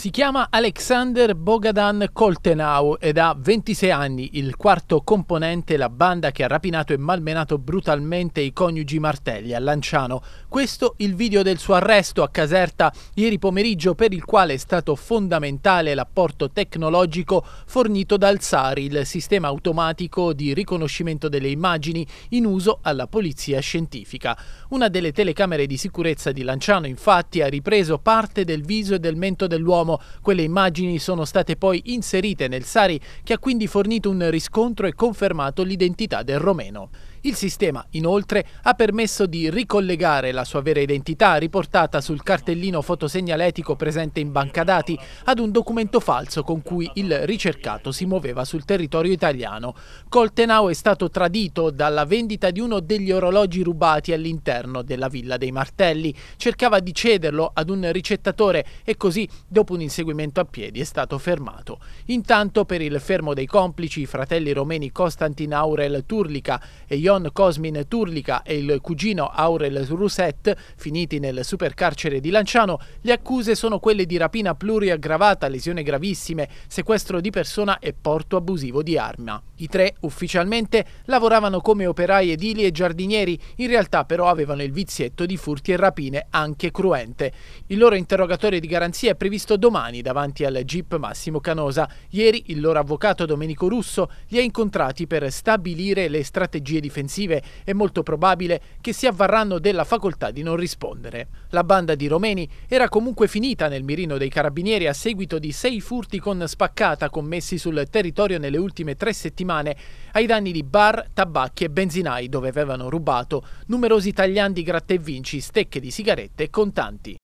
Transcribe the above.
Si chiama Alexander Bogadan Koltenau ed ha 26 anni, il quarto componente la banda che ha rapinato e malmenato brutalmente i coniugi Martelli a Lanciano. Questo il video del suo arresto a Caserta ieri pomeriggio per il quale è stato fondamentale l'apporto tecnologico fornito dal SARI, il sistema automatico di riconoscimento delle immagini in uso alla polizia scientifica. Una delle telecamere di sicurezza di Lanciano infatti ha ripreso parte del viso e del mento dell'uomo dicevamo, quelle immagini sono state poi inserite nel Sari che ha quindi fornito un riscontro e confermato l'identità del romeno. Il sistema, inoltre, ha permesso di ricollegare la sua vera identità riportata sul cartellino fotosegnaletico presente in banca dati ad un documento falso con cui il ricercato si muoveva sul territorio italiano. Coltenau è stato tradito dalla vendita di uno degli orologi rubati all'interno della Villa dei Martelli. Cercava di cederlo ad un ricettatore e così, dopo un inseguimento a piedi, è stato fermato. Intanto, per il fermo dei complici, i fratelli romeni Costantin Aurel Turlica e Io Ion Cosmin Turlica e il cugino Aurel Rousset, finiti nel supercarcere di Lanciano, le accuse sono quelle di rapina pluriaggravata, lesione gravissime, sequestro di persona e porto abusivo di arma. I tre ufficialmente lavoravano come operai edili e giardinieri, in realtà però avevano il vizietto di furti e rapine anche cruente. Il loro interrogatorio di garanzia è previsto domani davanti al GIP Massimo Canosa. Ieri il loro avvocato Domenico Russo li ha incontrati per stabilire le strategie difensive offensive è molto probabile che si avvarranno della facoltà di non rispondere. La banda di Romeni era comunque finita nel mirino dei carabinieri a seguito di sei furti con spaccata commessi sul territorio nelle ultime tre settimane ai danni di bar, tabacchi e benzinai dove avevano rubato numerosi tagliandi gratta e vinci, stecche di sigarette e contanti.